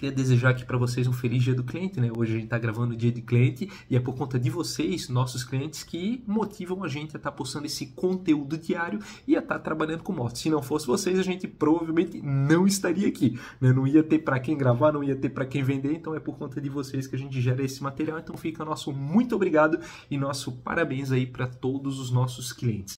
Queria desejar aqui para vocês um feliz dia do cliente, né? Hoje a gente está gravando o dia de cliente e é por conta de vocês, nossos clientes, que motivam a gente a estar tá postando esse conteúdo diário e a estar tá trabalhando com moto. Se não fosse vocês, a gente provavelmente não estaria aqui, né? Não ia ter para quem gravar, não ia ter para quem vender, então é por conta de vocês que a gente gera esse material. Então fica nosso muito obrigado e nosso parabéns aí para todos os nossos clientes.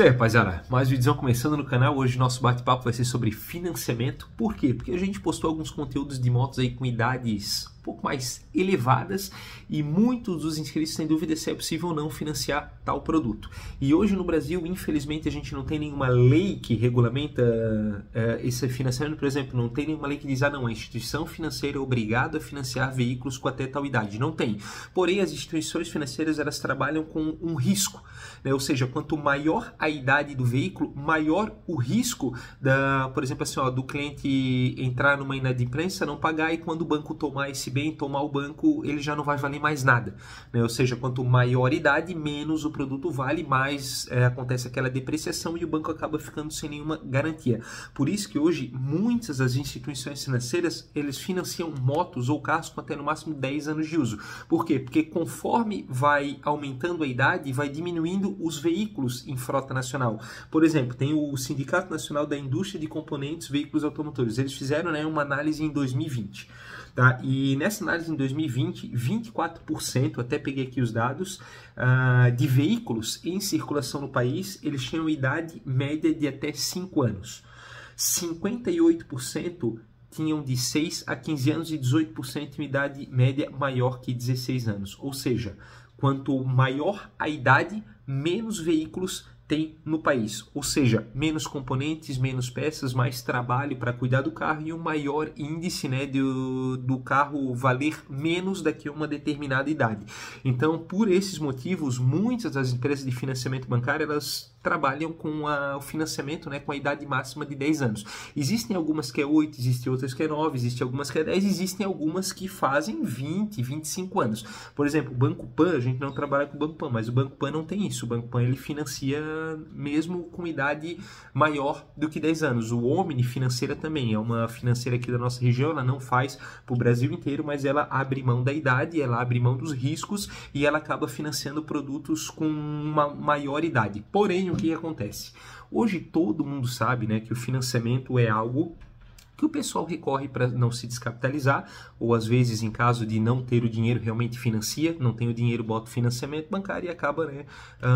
aí, rapaziada, mais um vídeo começando no canal. Hoje nosso bate-papo vai ser sobre financiamento. Por quê? Porque a gente postou alguns conteúdos de motos aí com idades um pouco mais elevadas e muitos dos inscritos têm dúvida se é possível ou não financiar tal produto. E hoje no Brasil, infelizmente, a gente não tem nenhuma lei que regulamenta uh, esse financiamento. Por exemplo, não tem nenhuma lei que diz, ah, não, a instituição financeira é obrigada a financiar veículos com até tal idade. Não tem. Porém, as instituições financeiras, elas trabalham com um risco. Né? Ou seja, quanto maior a idade do veículo, maior o risco, da, por exemplo, assim, ó, do cliente entrar numa inadimplência, não pagar e quando o banco tomar esse bem, tomar o banco, ele já não vai valer mais nada. Né? Ou seja, quanto maior a idade, menos o produto vale, mais é, acontece aquela depreciação e o banco acaba ficando sem nenhuma garantia. Por isso que hoje muitas das instituições financeiras, eles financiam motos ou carros com até no máximo 10 anos de uso. Por quê? Porque conforme vai aumentando a idade, vai diminuindo os veículos em frota nacional. Por exemplo, tem o Sindicato Nacional da Indústria de Componentes Veículos Automotores. Eles fizeram né, uma análise em 2020. Tá? E nessa análise em 2020, 24%, até peguei aqui os dados, uh, de veículos em circulação no país, eles tinham idade média de até 5 anos. 58% tinham de 6 a 15 anos e 18% em idade média maior que 16 anos. Ou seja, quanto maior a idade, menos veículos tem no país, ou seja, menos componentes, menos peças, mais trabalho para cuidar do carro e um maior índice né, do, do carro valer menos daqui a uma determinada idade. Então, por esses motivos, muitas das empresas de financiamento bancário elas trabalham com a, o financiamento né, com a idade máxima de 10 anos. Existem algumas que é 8, existem outras que é 9, existem algumas que é 10, existem algumas que fazem 20, 25 anos. Por exemplo, o Banco Pan, a gente não trabalha com o Banco Pan, mas o Banco Pan não tem isso. O Banco Pan ele financia mesmo com idade maior do que 10 anos. O Omni financeira também é uma financeira aqui da nossa região, ela não faz para o Brasil inteiro, mas ela abre mão da idade, ela abre mão dos riscos e ela acaba financiando produtos com uma maior idade. Porém, o que acontece? Hoje todo mundo sabe né, que o financiamento é algo que o pessoal recorre para não se descapitalizar, ou às vezes, em caso de não ter o dinheiro, realmente financia, não tem o dinheiro, bota o financiamento bancário e acaba né,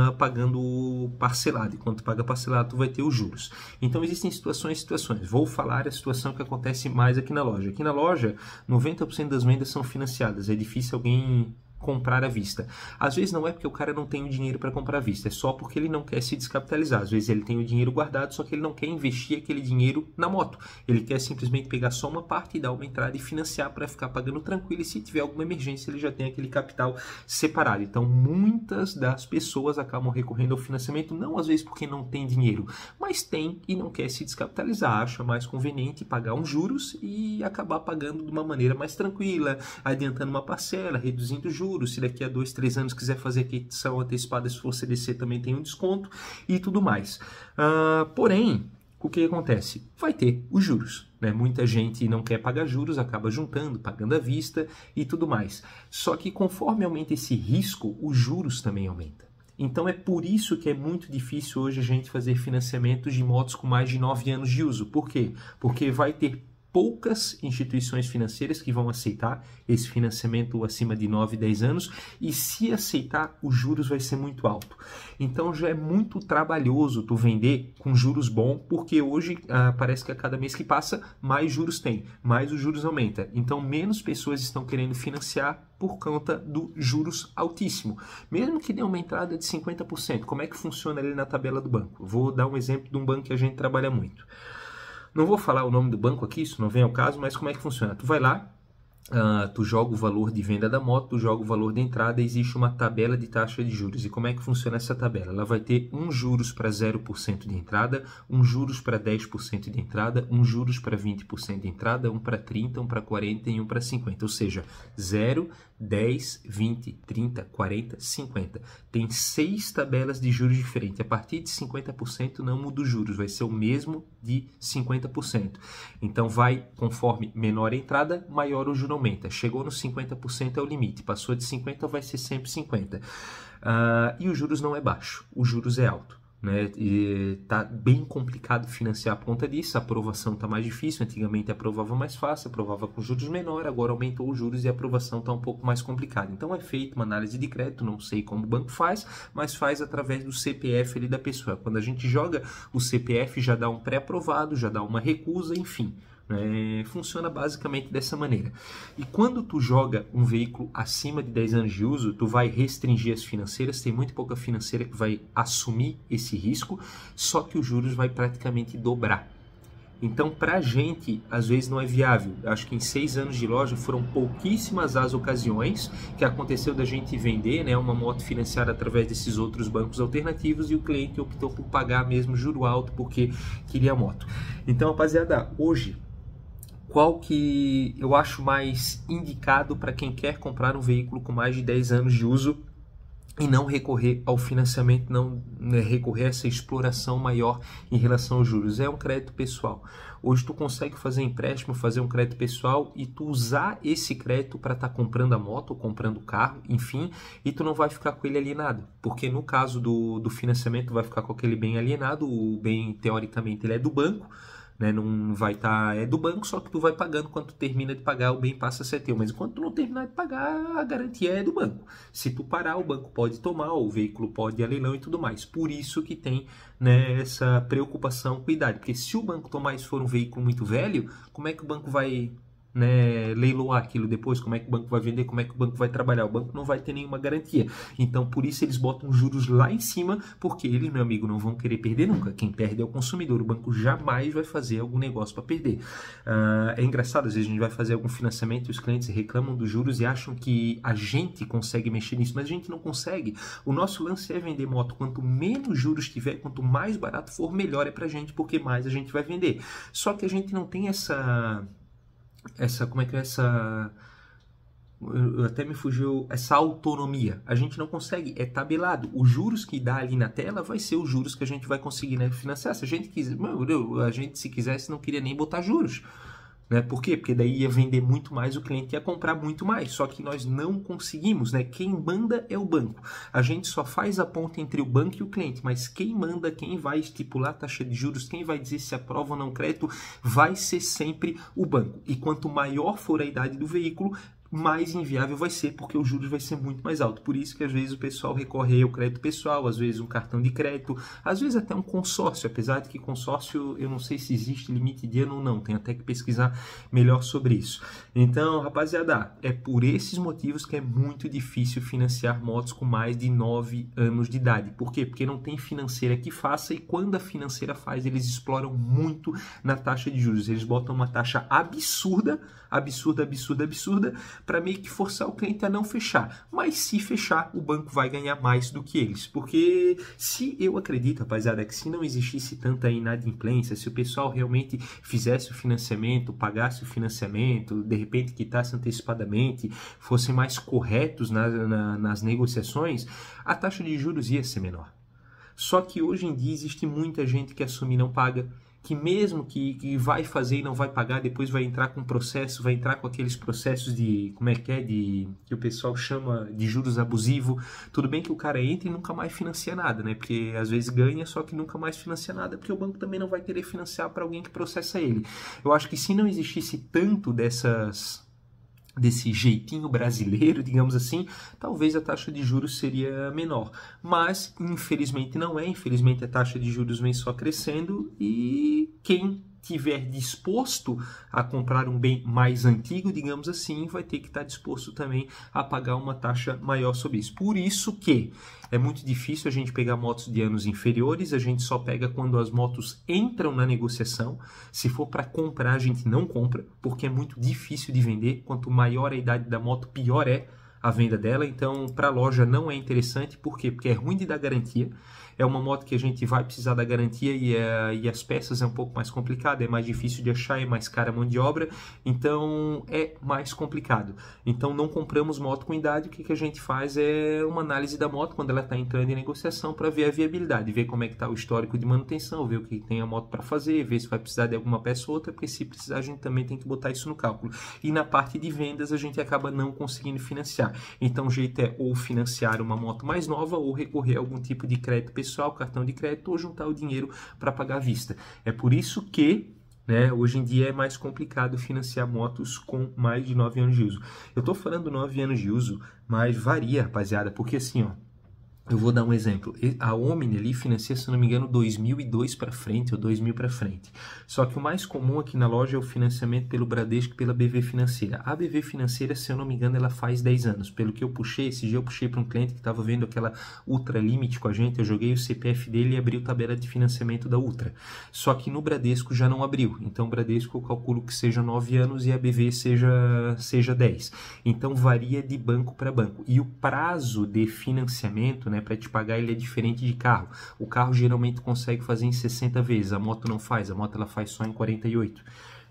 uh, pagando parcelado. E quando tu paga parcelado, tu vai ter os juros. Então, existem situações e situações. Vou falar a situação que acontece mais aqui na loja. Aqui na loja, 90% das vendas são financiadas. É difícil alguém comprar à vista. Às vezes não é porque o cara não tem o dinheiro para comprar à vista, é só porque ele não quer se descapitalizar. Às vezes ele tem o dinheiro guardado, só que ele não quer investir aquele dinheiro na moto. Ele quer simplesmente pegar só uma parte e dar uma entrada e financiar para ficar pagando tranquilo e se tiver alguma emergência ele já tem aquele capital separado. Então muitas das pessoas acabam recorrendo ao financiamento não às vezes porque não tem dinheiro, mas tem e não quer se descapitalizar, acha mais conveniente pagar uns juros e acabar pagando de uma maneira mais tranquila, adiantando uma parcela, reduzindo juros juros, se daqui a dois, três anos quiser fazer aquisição antecipada, se for CDC também tem um desconto e tudo mais. Uh, porém, o que acontece? Vai ter os juros. Né? Muita gente não quer pagar juros, acaba juntando, pagando à vista e tudo mais. Só que conforme aumenta esse risco, os juros também aumentam. Então é por isso que é muito difícil hoje a gente fazer financiamentos de motos com mais de 9 anos de uso. Por quê? Porque vai ter poucas instituições financeiras que vão aceitar esse financiamento acima de 9, 10 anos, e se aceitar, os juros vai ser muito alto. Então já é muito trabalhoso tu vender com juros bom, porque hoje ah, parece que a cada mês que passa, mais juros tem, mais os juros aumenta. Então menos pessoas estão querendo financiar por conta do juros altíssimo. Mesmo que dê uma entrada de 50%, como é que funciona ali na tabela do banco? Vou dar um exemplo de um banco que a gente trabalha muito. Não vou falar o nome do banco aqui, isso não vem ao caso, mas como é que funciona? Tu vai lá, uh, tu joga o valor de venda da moto, tu joga o valor de entrada, existe uma tabela de taxa de juros. E como é que funciona essa tabela? Ela vai ter um juros para 0% de entrada, um juros para 10% de entrada, um juros para 20% de entrada, um para 30, um para 40 e um para 50. Ou seja, 0, 10, 20, 30, 40, 50. Tem seis tabelas de juros diferentes. A partir de 50% não muda os juros, vai ser o mesmo de 50%. Então vai conforme menor a entrada, maior o juro aumenta. Chegou no 50% é o limite. Passou de 50 vai ser sempre 50. Uh, ah, e os juros não é baixo, os juros é alto né? E tá bem complicado financiar por conta disso. A aprovação tá mais difícil. Antigamente aprovava mais fácil, aprovava com juros menor, agora aumentou os juros e a aprovação tá um pouco mais complicada. Então é feita uma análise de crédito, não sei como o banco faz, mas faz através do CPF ali da pessoa. Quando a gente joga, o CPF já dá um pré-aprovado, já dá uma recusa, enfim. É, funciona basicamente dessa maneira. E quando tu joga um veículo acima de 10 anos de uso, tu vai restringir as financeiras, tem muito pouca financeira que vai assumir esse risco, só que os juros vai praticamente dobrar. Então, para a gente, às vezes não é viável. Acho que em seis anos de loja foram pouquíssimas as ocasiões que aconteceu da gente vender né, uma moto financiada através desses outros bancos alternativos e o cliente optou por pagar mesmo juro alto porque queria a moto. Então, rapaziada, hoje qual que eu acho mais indicado para quem quer comprar um veículo com mais de 10 anos de uso e não recorrer ao financiamento, não né, recorrer a essa exploração maior em relação aos juros. É um crédito pessoal. Hoje tu consegue fazer empréstimo, fazer um crédito pessoal e tu usar esse crédito para estar tá comprando a moto ou comprando o carro, enfim, e tu não vai ficar com ele alienado. Porque no caso do, do financiamento, tu vai ficar com aquele bem alienado, o bem teoricamente ele é do banco, né? Não vai estar. Tá, é do banco, só que tu vai pagando. Quando tu termina de pagar, o bem passa a ser teu. Mas enquanto tu não terminar de pagar, a garantia é do banco. Se tu parar, o banco pode tomar, o veículo pode ir a leilão e tudo mais. Por isso que tem né, essa preocupação com idade. Porque se o banco tomar isso for um veículo muito velho, como é que o banco vai né, leiloar aquilo depois, como é que o banco vai vender, como é que o banco vai trabalhar. O banco não vai ter nenhuma garantia. Então, por isso, eles botam juros lá em cima, porque eles, meu amigo, não vão querer perder nunca. Quem perde é o consumidor. O banco jamais vai fazer algum negócio para perder. Uh, é engraçado, às vezes a gente vai fazer algum financiamento, os clientes reclamam dos juros e acham que a gente consegue mexer nisso, mas a gente não consegue. O nosso lance é vender moto. Quanto menos juros tiver, quanto mais barato for, melhor é para a gente, porque mais a gente vai vender. Só que a gente não tem essa essa como é que é essa até me fugiu essa autonomia. A gente não consegue, é tabelado. Os juros que dá ali na tela vai ser os juros que a gente vai conseguir né, financiar. Se a gente quiser, a gente se quisesse não queria nem botar juros. Né? Por quê? Porque daí ia vender muito mais, o cliente ia comprar muito mais. Só que nós não conseguimos, né? Quem manda é o banco. A gente só faz a ponta entre o banco e o cliente, mas quem manda, quem vai estipular a taxa de juros, quem vai dizer se aprova ou não crédito, vai ser sempre o banco. E quanto maior for a idade do veículo, mais inviável vai ser, porque o juros vai ser muito mais alto. Por isso que às vezes o pessoal recorre ao crédito pessoal, às vezes um cartão de crédito, às vezes até um consórcio, apesar de que consórcio eu não sei se existe limite de ano ou não, tenho até que pesquisar melhor sobre isso. Então, rapaziada, é por esses motivos que é muito difícil financiar motos com mais de 9 anos de idade. Por quê? Porque não tem financeira que faça e quando a financeira faz, eles exploram muito na taxa de juros. Eles botam uma taxa absurda, absurda, absurda, absurda, para meio que forçar o cliente a não fechar. Mas se fechar, o banco vai ganhar mais do que eles. Porque se eu acredito, rapaziada, que se não existisse tanta inadimplência, se o pessoal realmente fizesse o financiamento, pagasse o financiamento, de repente quitasse antecipadamente, fossem mais corretos na, na, nas negociações, a taxa de juros ia ser menor. Só que hoje em dia existe muita gente que assume e não paga que mesmo que, que vai fazer e não vai pagar, depois vai entrar com processo, vai entrar com aqueles processos de, como é que é, de que o pessoal chama de juros abusivo. Tudo bem que o cara entra e nunca mais financia nada, né? Porque às vezes ganha, só que nunca mais financia nada, porque o banco também não vai querer financiar para alguém que processa ele. Eu acho que se não existisse tanto dessas desse jeitinho brasileiro, digamos assim, talvez a taxa de juros seria menor. Mas, infelizmente, não é. Infelizmente, a taxa de juros vem só crescendo e quem tiver disposto a comprar um bem mais antigo, digamos assim, vai ter que estar tá disposto também a pagar uma taxa maior sobre isso. Por isso que é muito difícil a gente pegar motos de anos inferiores, a gente só pega quando as motos entram na negociação. Se for para comprar, a gente não compra, porque é muito difícil de vender. Quanto maior a idade da moto, pior é a venda dela. Então, para a loja não é interessante, por quê? Porque é ruim de dar garantia é uma moto que a gente vai precisar da garantia e, eh, e as peças é um pouco mais complicada, é mais difícil de achar, é mais cara a mão de obra, então é mais complicado. Então não compramos moto com idade, o que, que a gente faz é uma análise da moto quando ela está entrando em negociação para ver a viabilidade, ver como é que está o histórico de manutenção, ver o que tem a moto para fazer, ver se vai precisar de alguma peça ou outra, porque se precisar a gente também tem que botar isso no cálculo. E na parte de vendas a gente acaba não conseguindo financiar. Então o jeito é ou financiar uma moto mais nova ou recorrer a algum tipo de crédito pessoal pessoal, cartão de crédito ou juntar o dinheiro para pagar à vista. É por isso que né? Hoje em dia é mais complicado financiar motos com mais de 9 anos de uso. Eu estou falando 9 anos de uso, mas varia, rapaziada, porque assim, ó, eu vou dar um exemplo. A Omni ali financia, se não me engano, 2002 para frente ou 2000 para frente. Só que o mais comum aqui na loja é o financiamento pelo Bradesco e pela BV Financeira. A BV Financeira, se eu não me engano, ela faz 10 anos. Pelo que eu puxei, esse dia eu puxei para um cliente que estava vendo aquela Ultra Limit com a gente, eu joguei o CPF dele e abriu tabela de financiamento da Ultra. Só que no Bradesco já não abriu. Então o Bradesco eu calculo que seja 9 anos e a BV seja seja 10. Então varia de banco para banco. E o prazo de financiamento, né? né, para te pagar, ele é diferente de carro. O carro geralmente consegue fazer em 60 vezes, a moto não faz, a moto ela faz só em 48.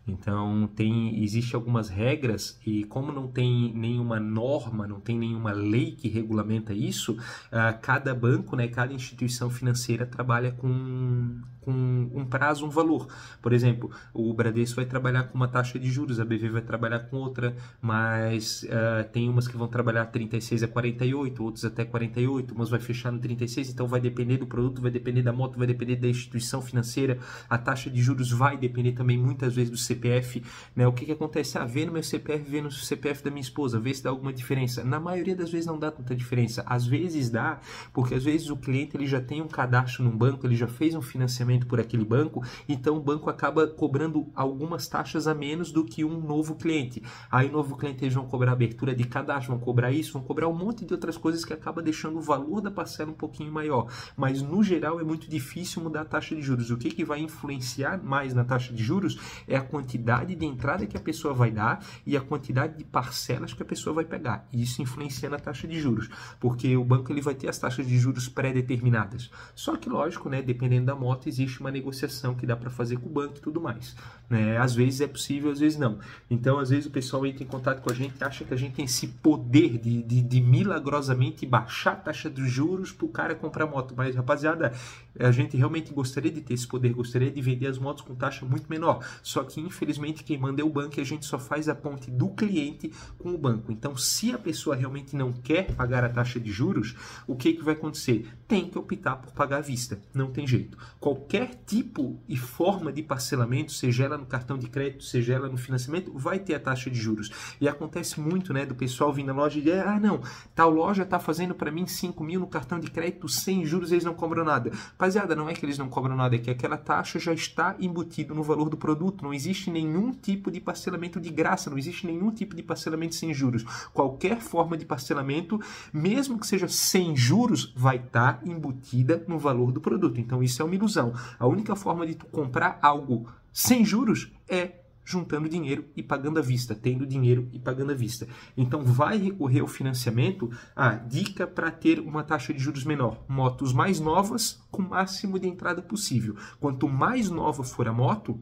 Então tem existe algumas regras e como não tem nenhuma norma, não tem nenhuma lei que regulamenta isso, ah, cada banco, né, cada instituição financeira trabalha com com um prazo, um valor. Por exemplo, o Bradesco vai trabalhar com uma taxa de juros, a BV vai trabalhar com outra, mas uh, tem umas que vão trabalhar 36 a 48, outras até 48, umas vai fechar no 36, então vai depender do produto, vai depender da moto, vai depender da instituição financeira, a taxa de juros vai depender também muitas vezes do CPF, né? O que que acontece? Ah, vê no meu CPF, vê no CPF da minha esposa, vê se dá alguma diferença. Na maioria das vezes não dá tanta diferença, às vezes dá, porque às vezes o cliente ele já tem um cadastro num banco, ele já fez um financiamento pagamento por aquele banco, então o banco acaba cobrando algumas taxas a menos do que um novo cliente. Aí novo cliente eles vão cobrar abertura de cadastro, vão cobrar isso, vão cobrar um monte de outras coisas que acaba deixando o valor da parcela um pouquinho maior. Mas no geral é muito difícil mudar a taxa de juros. O que, que vai influenciar mais na taxa de juros é a quantidade de entrada que a pessoa vai dar e a quantidade de parcelas que a pessoa vai pegar. E isso influencia na taxa de juros, porque o banco ele vai ter as taxas de juros pré-determinadas. Só que lógico, né, dependendo da moto existe existe uma negociação que dá para fazer com o banco e tudo mais. Né? Às vezes é possível, às vezes não. Então, às vezes o pessoal entra em contato com a gente e acha que a gente tem esse poder de, de, de milagrosamente baixar a taxa dos juros para o cara comprar moto. Mas, rapaziada, a gente realmente gostaria de ter esse poder, gostaria de vender as motos com taxa muito menor. Só que, infelizmente, quem manda é o banco e a gente só faz a ponte do cliente com o banco. Então, se a pessoa realmente não quer pagar a taxa de juros, o que, que vai acontecer? Tem que optar por pagar à vista. Não tem jeito. Qualquer qualquer tipo e forma de parcelamento, seja ela no cartão de crédito, seja ela no financiamento, vai ter a taxa de juros. E acontece muito, né, do pessoal vir na loja e dizer, ah, não, tal loja está fazendo para mim 5 mil no cartão de crédito, sem juros eles não cobram nada. Rapaziada, não é que eles não cobram nada, é que aquela taxa já está embutida no valor do produto, não existe nenhum tipo de parcelamento de graça, não existe nenhum tipo de parcelamento sem juros. Qualquer forma de parcelamento, mesmo que seja sem juros, vai estar tá embutida no valor do produto. Então isso é uma ilusão. A única forma de tu comprar algo sem juros é juntando dinheiro e pagando à vista, tendo dinheiro e pagando à vista. Então vai recorrer ao financiamento. A ah, dica para ter uma taxa de juros menor: motos mais novas com máximo de entrada possível. Quanto mais nova for a moto,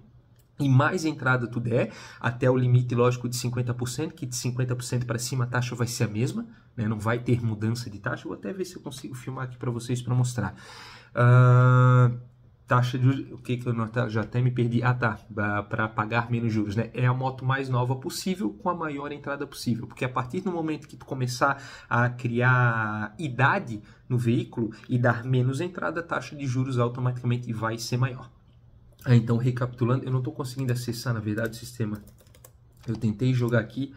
e mais entrada tu der, até o limite lógico de 50%, que de 50% para cima a taxa vai ser a mesma, né? não vai ter mudança de taxa. Vou até ver se eu consigo filmar aqui para vocês para mostrar. Uh, taxa de o que que eu não, já até me perdi ah tá para pagar menos juros né é a moto mais nova possível com a maior entrada possível porque a partir do momento que tu começar a criar idade no veículo e dar menos entrada a taxa de juros automaticamente vai ser maior ah, então recapitulando eu não estou conseguindo acessar na verdade o sistema eu tentei jogar aqui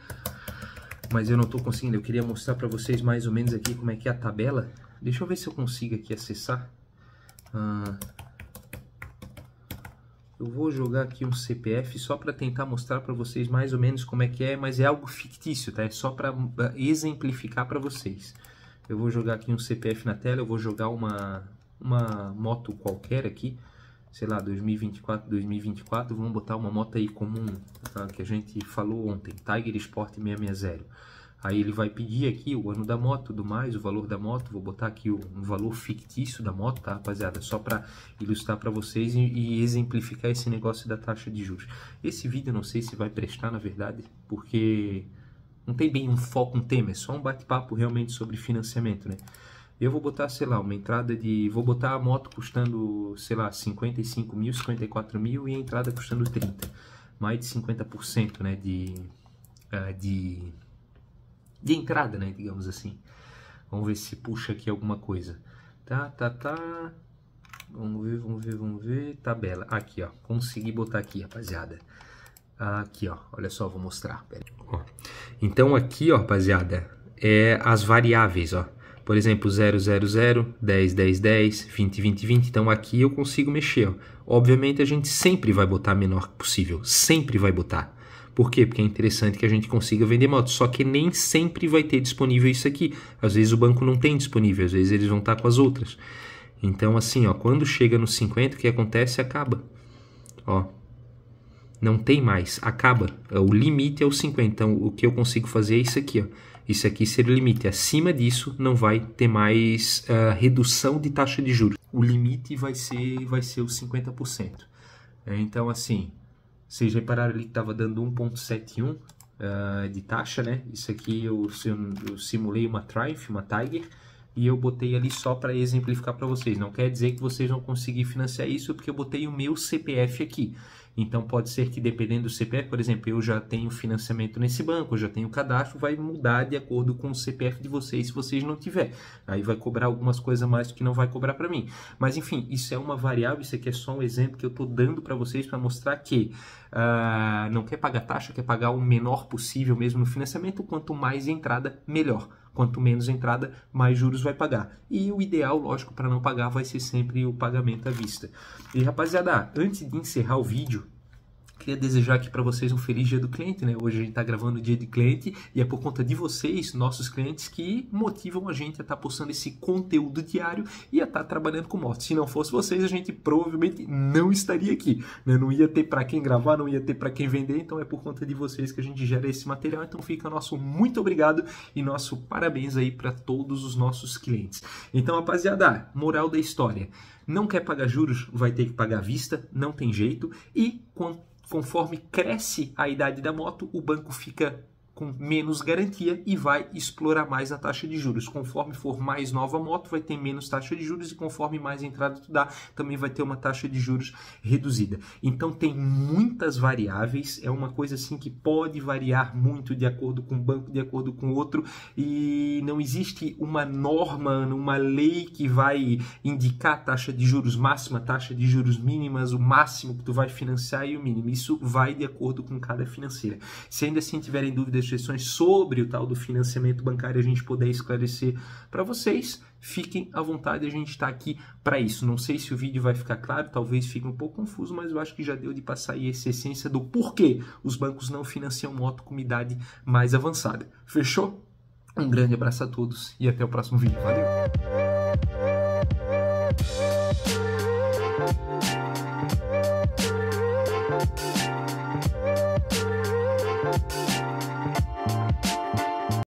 mas eu não estou conseguindo eu queria mostrar para vocês mais ou menos aqui como é que é a tabela deixa eu ver se eu consigo aqui acessar ah, eu vou jogar aqui um CPF só para tentar mostrar para vocês mais ou menos como é que é, mas é algo fictício, tá? É só para exemplificar para vocês. Eu vou jogar aqui um CPF na tela, eu vou jogar uma, uma moto qualquer aqui, sei lá, 2024, 2024, vamos botar uma moto aí comum, tá? que a gente falou ontem, Tiger Sport 660. Aí ele vai pedir aqui o ano da moto, tudo mais, o valor da moto. Vou botar aqui um valor fictício da moto, tá, rapaziada? Só para ilustrar para vocês e, exemplificar esse negócio da taxa de juros. Esse vídeo não sei se vai prestar, na verdade, porque não tem bem um foco, um tema. É só um bate-papo realmente sobre financiamento, né? Eu vou botar, sei lá, uma entrada de... Vou botar a moto custando, sei lá, 55 mil, 54 mil e a entrada custando 30. Mais de 50%, né, de... Eh, de de entrada, né, digamos assim. Vamos ver se puxa aqui alguma coisa. Tá, tá, tá. Vamos ver, vamos ver, vamos ver. Tabela. Aqui, ó. Consegui botar aqui, rapaziada. Aqui, ó. Olha só, vou mostrar. Ó. Então, aqui, ó, rapaziada, é as variáveis, ó. Por exemplo, 0, 0, 0, 10, 10, 10, 20, 20, 20. Então, aqui eu consigo mexer, ó. Obviamente, a gente sempre vai botar menor que possível. Sempre vai botar. Por quê? Porque é interessante que a gente consiga vender motos. Só que nem sempre vai ter disponível isso aqui. Às vezes o banco não tem disponível, às vezes eles vão estar com as outras. Então, assim, ó, quando chega nos 50, o que acontece? Acaba. Ó, não tem mais, acaba. É, o limite é o 50. Então, o que eu consigo fazer é isso aqui, ó. Isso aqui seria o limite. Acima disso, não vai ter mais uh, redução de taxa de juros. O limite vai ser, vai ser os 50%. É, então, assim, vocês repararam ali que estava dando 1.71 uh, ah, de taxa, né? Isso aqui eu, eu simulei uma Triumph, uma Tiger e eu botei ali só para exemplificar para vocês. Não quer dizer que vocês vão conseguir financiar isso, porque eu botei o meu CPF aqui. Então pode ser que dependendo do CPF, por exemplo, eu já tenho financiamento nesse banco, eu já tenho cadastro, vai mudar de acordo com o CPF de vocês se vocês não tiver. Aí vai cobrar algumas coisas mais que não vai cobrar para mim. Mas enfim, isso é uma variável, isso aqui é só um exemplo que eu estou dando para vocês para mostrar que uh, não quer pagar taxa, quer pagar o menor possível mesmo no financiamento, quanto mais entrada, melhor. Quanto menos entrada, mais juros vai pagar. E o ideal, lógico, para não pagar vai ser sempre o pagamento à vista. E rapaziada, antes de encerrar o vídeo, Queria desejar aqui para vocês um feliz dia do cliente, né? Hoje a gente está gravando o dia de cliente e é por conta de vocês, nossos clientes, que motivam a gente a estar tá postando esse conteúdo diário e a estar tá trabalhando com moto. Se não fosse vocês, a gente provavelmente não estaria aqui, né? Não ia ter para quem gravar, não ia ter para quem vender, então é por conta de vocês que a gente gera esse material. Então fica nosso muito obrigado e nosso parabéns aí para todos os nossos clientes. Então, rapaziada, moral da história. Não quer pagar juros, vai ter que pagar à vista, não tem jeito. E quanto conforme cresce a idade da moto, o banco fica com menos garantia e vai explorar mais a taxa de juros. Conforme for mais nova moto, vai ter menos taxa de juros e conforme mais entrada tu dá, também vai ter uma taxa de juros reduzida. Então tem muitas variáveis, é uma coisa assim que pode variar muito de acordo com um banco, de acordo com outro e não existe uma norma, uma lei que vai indicar taxa de juros máxima, taxa de juros mínimas, o máximo que tu vai financiar e o mínimo. Isso vai de acordo com cada financeira. Se ainda assim tiverem dúvidas sugestões sobre o tal do financiamento bancário a gente puder esclarecer para vocês, fiquem à vontade, a gente está aqui para isso. Não sei se o vídeo vai ficar claro, talvez fique um pouco confuso, mas eu acho que já deu de passar aí essa essência do porquê os bancos não financiam moto com idade mais avançada. Fechou? Um grande abraço a todos e até o próximo vídeo. Valeu!